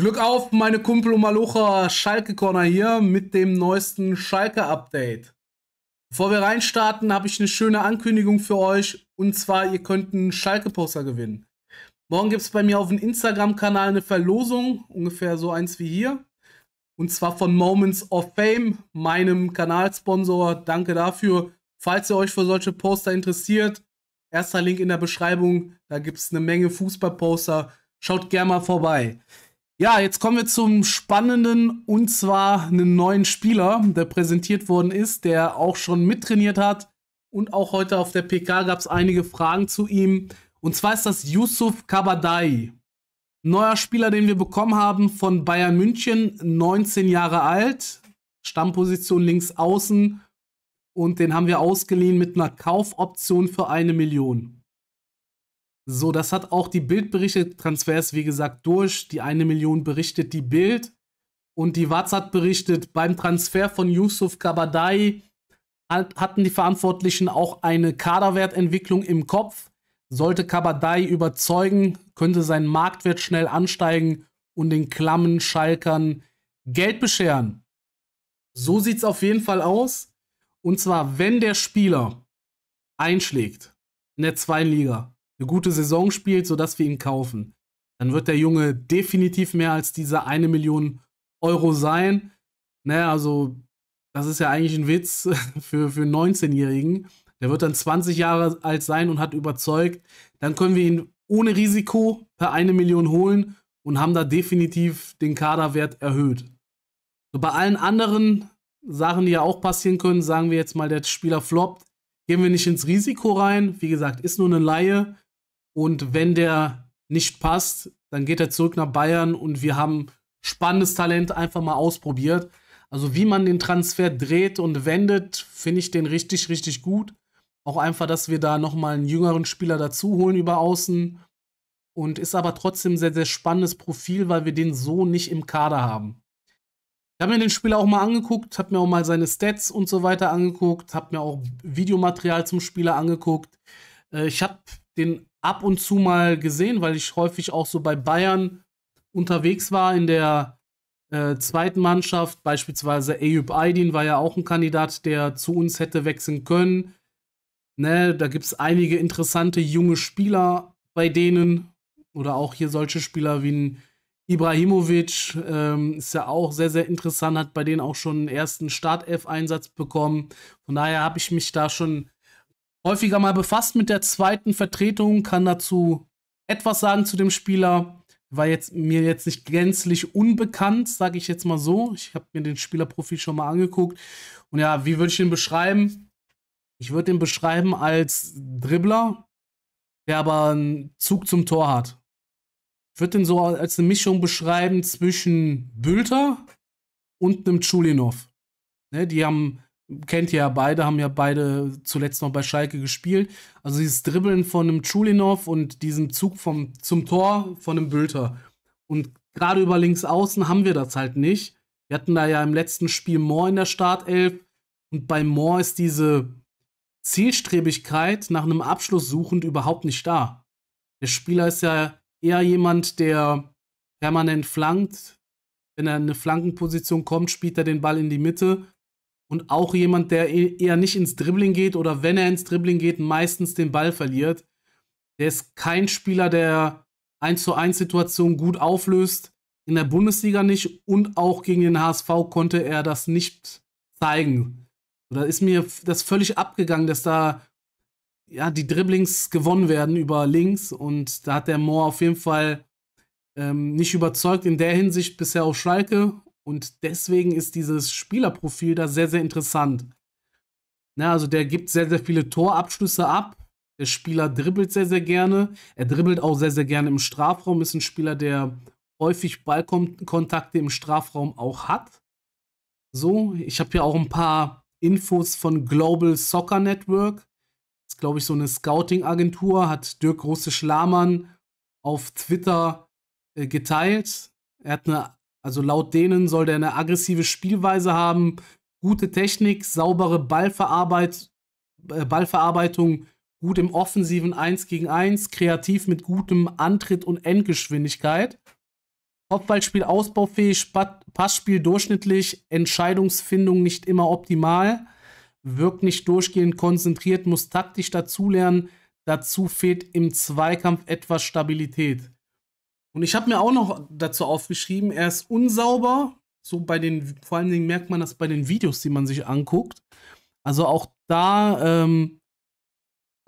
Glück auf, meine Kumpel und Malocha Schalke Corner hier mit dem neuesten Schalke Update. Bevor wir reinstarten, habe ich eine schöne Ankündigung für euch. Und zwar, ihr könnt einen Schalke-Poster gewinnen. Morgen gibt es bei mir auf dem Instagram-Kanal eine Verlosung, ungefähr so eins wie hier. Und zwar von Moments of Fame, meinem Kanalsponsor. Danke dafür. Falls ihr euch für solche Poster interessiert, erster Link in der Beschreibung. Da gibt es eine Menge Fußballposter. Schaut gerne mal vorbei. Ja, jetzt kommen wir zum Spannenden und zwar einen neuen Spieler, der präsentiert worden ist, der auch schon mittrainiert hat. Und auch heute auf der PK gab es einige Fragen zu ihm. Und zwar ist das Yusuf Kabadai. Neuer Spieler, den wir bekommen haben von Bayern München, 19 Jahre alt, Stammposition links außen. Und den haben wir ausgeliehen mit einer Kaufoption für eine Million. So, das hat auch die Bild berichtet, Transfers, wie gesagt, durch. Die eine Million berichtet die Bild. Und die Watz hat berichtet, beim Transfer von Yusuf Kabadai hatten die Verantwortlichen auch eine Kaderwertentwicklung im Kopf. Sollte Kabadai überzeugen, könnte sein Marktwert schnell ansteigen und den klammen Schalkern Geld bescheren. So sieht es auf jeden Fall aus. Und zwar, wenn der Spieler einschlägt in der zweiten Liga, eine gute Saison spielt, sodass wir ihn kaufen. Dann wird der Junge definitiv mehr als diese eine Million Euro sein. Naja, ne, also, das ist ja eigentlich ein Witz für, für einen 19-Jährigen. Der wird dann 20 Jahre alt sein und hat überzeugt. Dann können wir ihn ohne Risiko per eine Million holen und haben da definitiv den Kaderwert erhöht. So bei allen anderen Sachen, die ja auch passieren können, sagen wir jetzt mal, der Spieler floppt, gehen wir nicht ins Risiko rein. Wie gesagt, ist nur eine Laie. Und wenn der nicht passt, dann geht er zurück nach Bayern und wir haben spannendes Talent einfach mal ausprobiert. Also wie man den Transfer dreht und wendet, finde ich den richtig, richtig gut. Auch einfach, dass wir da nochmal einen jüngeren Spieler dazu holen über Außen. Und ist aber trotzdem sehr, sehr spannendes Profil, weil wir den so nicht im Kader haben. Ich habe mir den Spieler auch mal angeguckt, habe mir auch mal seine Stats und so weiter angeguckt, habe mir auch Videomaterial zum Spieler angeguckt. Äh, ich habe den ab und zu mal gesehen, weil ich häufig auch so bei Bayern unterwegs war in der äh, zweiten Mannschaft. Beispielsweise Eyüp Aydin war ja auch ein Kandidat, der zu uns hätte wechseln können. Ne, da gibt es einige interessante junge Spieler bei denen. Oder auch hier solche Spieler wie ein Ibrahimovic ähm, ist ja auch sehr, sehr interessant, hat bei denen auch schon einen ersten Startelf-Einsatz bekommen. Von daher habe ich mich da schon häufiger mal befasst mit der zweiten Vertretung, kann dazu etwas sagen zu dem Spieler. War jetzt, mir jetzt nicht gänzlich unbekannt, sage ich jetzt mal so. Ich habe mir den Spielerprofil schon mal angeguckt. Und ja, wie würde ich ihn beschreiben? Ich würde ihn beschreiben als Dribbler, der aber einen Zug zum Tor hat. Ich würde ihn so als eine Mischung beschreiben zwischen Bülter und einem Chulinov. Ne, die haben kennt ihr ja beide, haben ja beide zuletzt noch bei Schalke gespielt. Also dieses Dribbeln von einem Chulinov und diesem Zug vom, zum Tor von einem Bülter. Und gerade über links außen haben wir das halt nicht. Wir hatten da ja im letzten Spiel Moore in der Startelf. Und bei Moore ist diese Zielstrebigkeit nach einem Abschluss suchend überhaupt nicht da. Der Spieler ist ja eher jemand, der permanent flankt. Wenn er in eine Flankenposition kommt, spielt er den Ball in die Mitte und auch jemand, der e-, eher nicht ins Dribbling geht oder wenn er ins Dribbling geht, meistens den Ball verliert. Der ist kein Spieler, der 1 zu 1 Situationen gut auflöst. In der Bundesliga nicht und auch gegen den HSV konnte er das nicht zeigen. Da ist mir das völlig abgegangen, dass da ja, die Dribblings gewonnen werden über links und da hat der Mohr auf jeden Fall ähm, nicht überzeugt in der Hinsicht bisher auf Schalke und deswegen ist dieses Spielerprofil da sehr, sehr interessant. Na, also der gibt sehr, sehr viele Torabschlüsse ab. Der Spieler dribbelt sehr, sehr gerne. Er dribbelt auch sehr, sehr gerne im Strafraum. Ist ein Spieler, der häufig Ballkontakte im Strafraum auch hat. So, ich habe hier auch ein paar Infos von Global Soccer Network. Das ist, glaube ich, so eine Scouting-Agentur. Hat Dirk russisch Schlamann auf Twitter äh, geteilt. Er hat eine also laut denen soll der eine aggressive Spielweise haben, gute Technik, saubere Ballverarbeit, äh, Ballverarbeitung, gut im offensiven 1 gegen 1, kreativ mit gutem Antritt und Endgeschwindigkeit. Kopfballspiel ausbaufähig, Passspiel durchschnittlich, Entscheidungsfindung nicht immer optimal, wirkt nicht durchgehend konzentriert, muss taktisch dazulernen, dazu fehlt im Zweikampf etwas Stabilität. Und ich habe mir auch noch dazu aufgeschrieben, er ist unsauber. So bei den, vor allen Dingen merkt man das bei den Videos, die man sich anguckt. Also auch da ähm,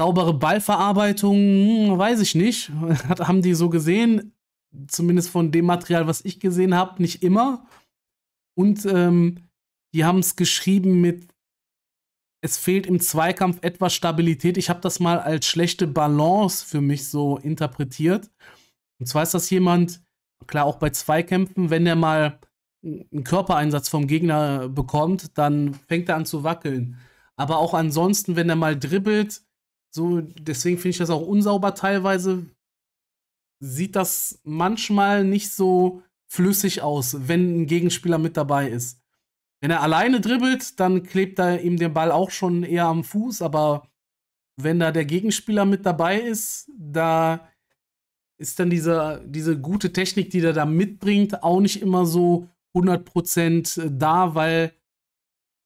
saubere Ballverarbeitung, hm, weiß ich nicht. Hat, haben die so gesehen, zumindest von dem Material, was ich gesehen habe, nicht immer. Und ähm, die haben es geschrieben mit, es fehlt im Zweikampf etwas Stabilität. Ich habe das mal als schlechte Balance für mich so interpretiert. Und zwar ist das jemand, klar auch bei Zweikämpfen, wenn der mal einen Körpereinsatz vom Gegner bekommt, dann fängt er an zu wackeln. Aber auch ansonsten, wenn er mal dribbelt, so, deswegen finde ich das auch unsauber teilweise, sieht das manchmal nicht so flüssig aus, wenn ein Gegenspieler mit dabei ist. Wenn er alleine dribbelt, dann klebt er ihm den Ball auch schon eher am Fuß, aber wenn da der Gegenspieler mit dabei ist, da ist dann dieser, diese gute Technik, die der da mitbringt, auch nicht immer so 100% äh, da, weil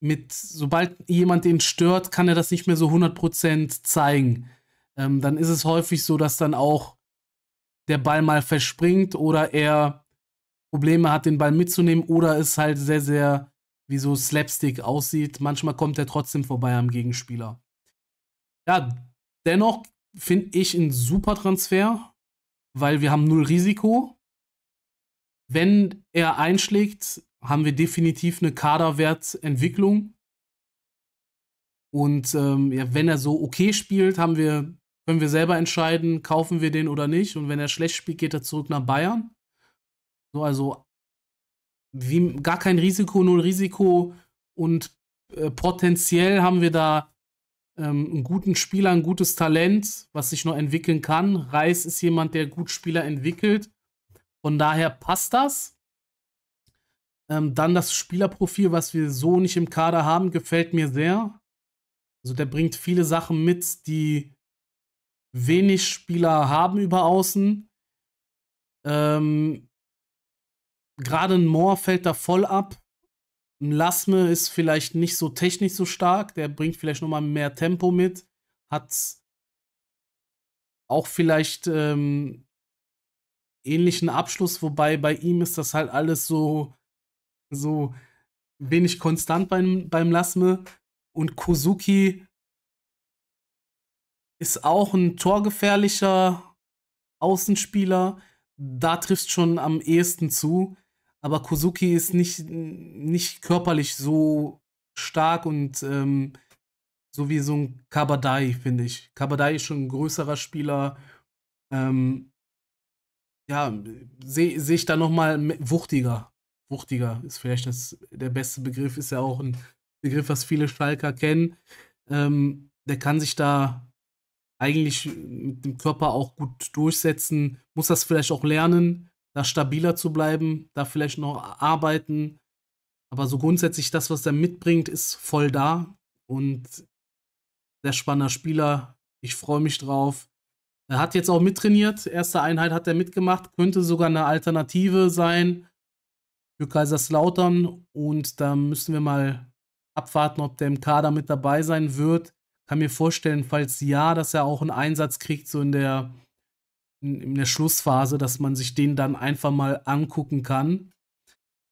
mit, sobald jemand den stört, kann er das nicht mehr so 100% zeigen. Ähm, dann ist es häufig so, dass dann auch der Ball mal verspringt oder er Probleme hat, den Ball mitzunehmen oder es halt sehr, sehr wie so Slapstick aussieht. Manchmal kommt er trotzdem vorbei am Gegenspieler. Ja, dennoch finde ich ein super Transfer weil wir haben null Risiko. Wenn er einschlägt, haben wir definitiv eine Kaderwertentwicklung. Und ähm, ja, wenn er so okay spielt, haben wir, können wir selber entscheiden, kaufen wir den oder nicht. Und wenn er schlecht spielt, geht er zurück nach Bayern. So, also wie, gar kein Risiko, null Risiko. Und äh, potenziell haben wir da ähm, einen guten Spieler, ein gutes Talent, was sich noch entwickeln kann. Reis ist jemand, der gut Spieler entwickelt. Von daher passt das. Ähm, dann das Spielerprofil, was wir so nicht im Kader haben, gefällt mir sehr. Also der bringt viele Sachen mit, die wenig Spieler haben über Außen. Ähm, Gerade ein Moor fällt da voll ab. Lasme ist vielleicht nicht so technisch so stark, der bringt vielleicht nochmal mehr Tempo mit, hat auch vielleicht ähm, ähnlichen Abschluss, wobei bei ihm ist das halt alles so, so wenig konstant beim, beim Lasme. Und Kozuki ist auch ein torgefährlicher Außenspieler. Da trifft schon am ehesten zu aber Kozuki ist nicht, nicht körperlich so stark und ähm, so wie so ein Kabadai, finde ich. Kabadai ist schon ein größerer Spieler. Ähm, ja, sehe seh ich da nochmal wuchtiger. Wuchtiger ist vielleicht das, der beste Begriff, ist ja auch ein Begriff, was viele Schalker kennen. Ähm, der kann sich da eigentlich mit dem Körper auch gut durchsetzen, muss das vielleicht auch lernen, da stabiler zu bleiben, da vielleicht noch arbeiten. Aber so grundsätzlich das, was er mitbringt, ist voll da und sehr spannender Spieler. Ich freue mich drauf. Er hat jetzt auch mittrainiert. Erste Einheit hat er mitgemacht. Könnte sogar eine Alternative sein für Kaiserslautern. Und da müssen wir mal abwarten, ob der im Kader mit dabei sein wird. Kann mir vorstellen, falls ja, dass er auch einen Einsatz kriegt, so in der in der Schlussphase, dass man sich den dann einfach mal angucken kann.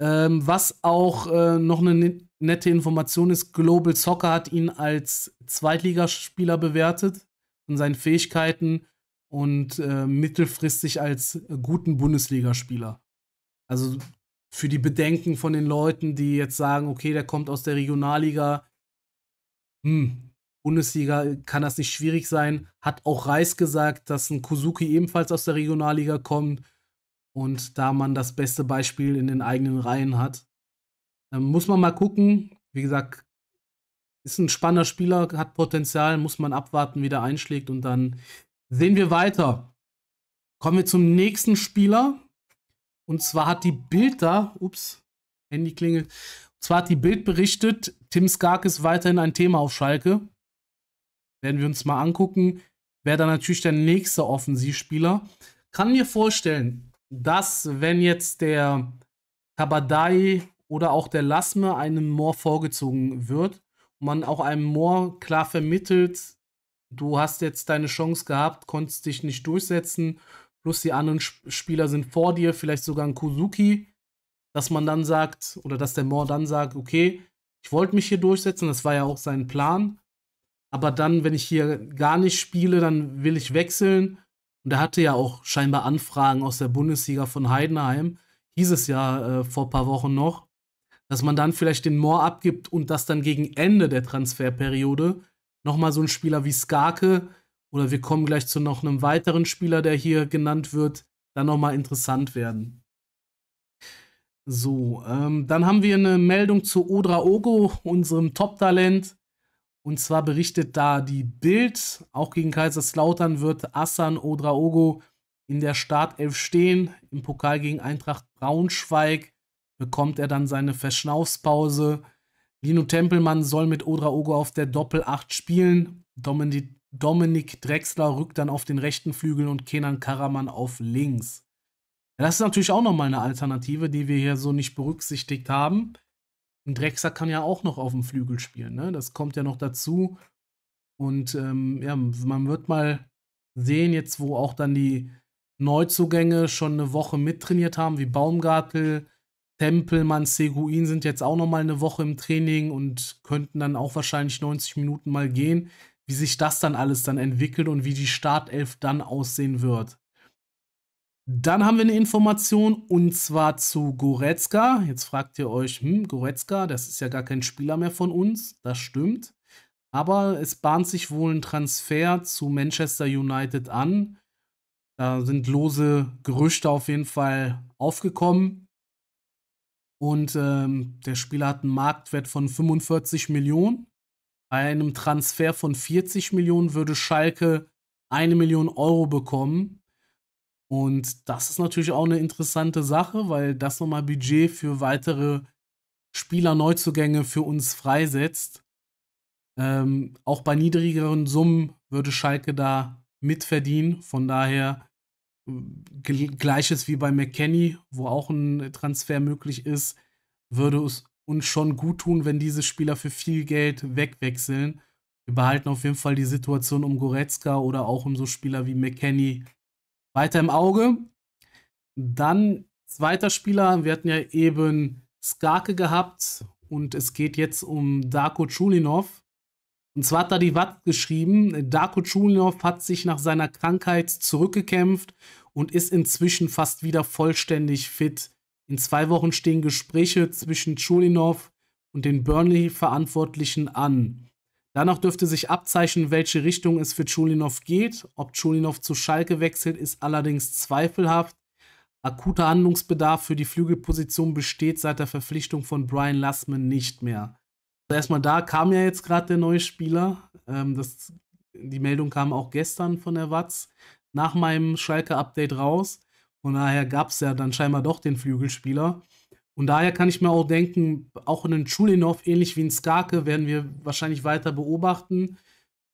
Ähm, was auch äh, noch eine nette Information ist, Global Soccer hat ihn als Zweitligaspieler bewertet und seinen Fähigkeiten und äh, mittelfristig als guten Bundesligaspieler. Also für die Bedenken von den Leuten, die jetzt sagen, okay, der kommt aus der Regionalliga, hm, Bundesliga kann das nicht schwierig sein. Hat auch Reis gesagt, dass ein Kuzuki ebenfalls aus der Regionalliga kommt und da man das beste Beispiel in den eigenen Reihen hat. Ähm, muss man mal gucken. Wie gesagt, ist ein spannender Spieler, hat Potenzial, muss man abwarten, wie der einschlägt und dann sehen wir weiter. Kommen wir zum nächsten Spieler. Und zwar hat die Bild da, ups, Handy klingelt. Und zwar hat die Bild berichtet, Tim Skark ist weiterhin ein Thema auf Schalke. Werden wir uns mal angucken. Wäre dann natürlich der nächste Offensivspieler. Kann mir vorstellen, dass wenn jetzt der Kabadai oder auch der Lasme einem Moore vorgezogen wird und man auch einem Moore klar vermittelt, du hast jetzt deine Chance gehabt, konntest dich nicht durchsetzen, plus die anderen Spieler sind vor dir, vielleicht sogar ein Kuzuki, dass man dann sagt, oder dass der Moore dann sagt, okay, ich wollte mich hier durchsetzen, das war ja auch sein Plan, aber dann, wenn ich hier gar nicht spiele, dann will ich wechseln. Und er hatte ja auch scheinbar Anfragen aus der Bundesliga von Heidenheim, hieß es ja äh, vor ein paar Wochen noch, dass man dann vielleicht den Moor abgibt und dass dann gegen Ende der Transferperiode nochmal so ein Spieler wie Skarke oder wir kommen gleich zu noch einem weiteren Spieler, der hier genannt wird, dann nochmal interessant werden. So, ähm, dann haben wir eine Meldung zu Odra Ogo, unserem Top-Talent, und zwar berichtet da die Bild, auch gegen Kaiserslautern wird Assan Odraogo in der Startelf stehen. Im Pokal gegen Eintracht Braunschweig bekommt er dann seine Verschnaufspause. Lino Tempelmann soll mit Odraogo auf der Doppel-8 spielen. Dominik, Dominik Drexler rückt dann auf den rechten Flügel und Kenan Karaman auf links. das ist natürlich auch nochmal eine Alternative, die wir hier so nicht berücksichtigt haben ein Drecksack kann ja auch noch auf dem Flügel spielen. Ne? Das kommt ja noch dazu. Und ähm, ja, man wird mal sehen, jetzt wo auch dann die Neuzugänge schon eine Woche mittrainiert haben, wie Baumgartel, Tempelmann, Seguin sind jetzt auch noch mal eine Woche im Training und könnten dann auch wahrscheinlich 90 Minuten mal gehen, wie sich das dann alles dann entwickelt und wie die Startelf dann aussehen wird. Dann haben wir eine Information und zwar zu Goretzka. Jetzt fragt ihr euch, hm, Goretzka, das ist ja gar kein Spieler mehr von uns. Das stimmt. Aber es bahnt sich wohl ein Transfer zu Manchester United an. Da sind lose Gerüchte auf jeden Fall aufgekommen. Und ähm, der Spieler hat einen Marktwert von 45 Millionen. Bei einem Transfer von 40 Millionen würde Schalke eine Million Euro bekommen. Und das ist natürlich auch eine interessante Sache, weil das nochmal Budget für weitere Spielerneuzugänge für uns freisetzt. Ähm, auch bei niedrigeren Summen würde Schalke da mitverdienen. Von daher äh, gleiches wie bei McKenny, wo auch ein Transfer möglich ist, würde es uns schon gut tun, wenn diese Spieler für viel Geld wegwechseln. Wir behalten auf jeden Fall die Situation um Goretzka oder auch um so Spieler wie McKenny weiter im Auge. Dann zweiter Spieler, wir hatten ja eben Skarke gehabt und es geht jetzt um Darko Chulinov. Und zwar hat da die Watt geschrieben, Darko Chulinov hat sich nach seiner Krankheit zurückgekämpft und ist inzwischen fast wieder vollständig fit. In zwei Wochen stehen Gespräche zwischen Chulinov und den Burnley-Verantwortlichen an. Danach dürfte sich abzeichnen, welche Richtung es für Chulinov geht. Ob Chulinov zu Schalke wechselt, ist allerdings zweifelhaft. Akuter Handlungsbedarf für die Flügelposition besteht seit der Verpflichtung von Brian Lassman nicht mehr. Also erstmal da kam ja jetzt gerade der neue Spieler. Ähm, das, die Meldung kam auch gestern von der Watz nach meinem Schalke-Update raus. Von daher gab es ja dann scheinbar doch den Flügelspieler. Und daher kann ich mir auch denken, auch einen Chulinov, ähnlich wie in Skake, werden wir wahrscheinlich weiter beobachten.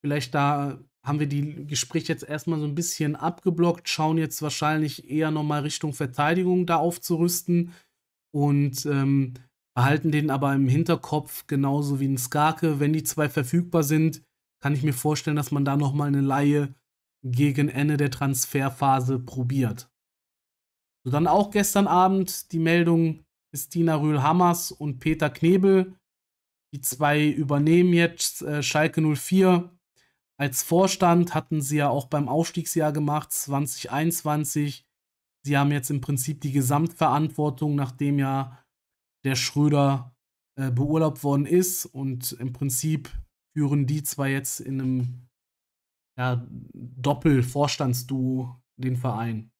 Vielleicht da haben wir die Gespräche jetzt erstmal so ein bisschen abgeblockt, schauen jetzt wahrscheinlich eher nochmal Richtung Verteidigung da aufzurüsten und ähm, behalten den aber im Hinterkopf, genauso wie in Skake. Wenn die zwei verfügbar sind, kann ich mir vorstellen, dass man da nochmal eine Laie gegen Ende der Transferphase probiert. So, dann auch gestern Abend die Meldung, Christina Rühl-Hammers und Peter Knebel. Die zwei übernehmen jetzt äh, Schalke 04 als Vorstand, hatten sie ja auch beim Aufstiegsjahr gemacht, 2021. Sie haben jetzt im Prinzip die Gesamtverantwortung, nachdem ja der Schröder äh, beurlaubt worden ist. Und im Prinzip führen die zwei jetzt in einem ja, Doppel-Vorstandsduo den Verein.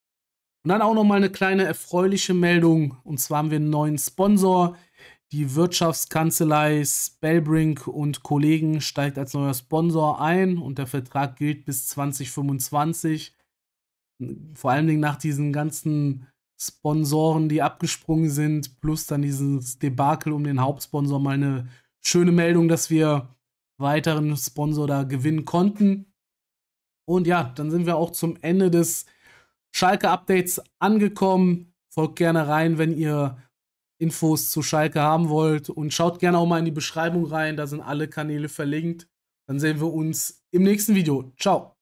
Und dann auch nochmal eine kleine erfreuliche Meldung. Und zwar haben wir einen neuen Sponsor. Die Wirtschaftskanzlei Spellbrink und Kollegen steigt als neuer Sponsor ein und der Vertrag gilt bis 2025. Vor allen Dingen nach diesen ganzen Sponsoren, die abgesprungen sind, plus dann dieses Debakel um den Hauptsponsor mal eine schöne Meldung, dass wir weiteren Sponsor da gewinnen konnten. Und ja, dann sind wir auch zum Ende des Schalke-Updates angekommen. Folgt gerne rein, wenn ihr Infos zu Schalke haben wollt. Und schaut gerne auch mal in die Beschreibung rein. Da sind alle Kanäle verlinkt. Dann sehen wir uns im nächsten Video. Ciao.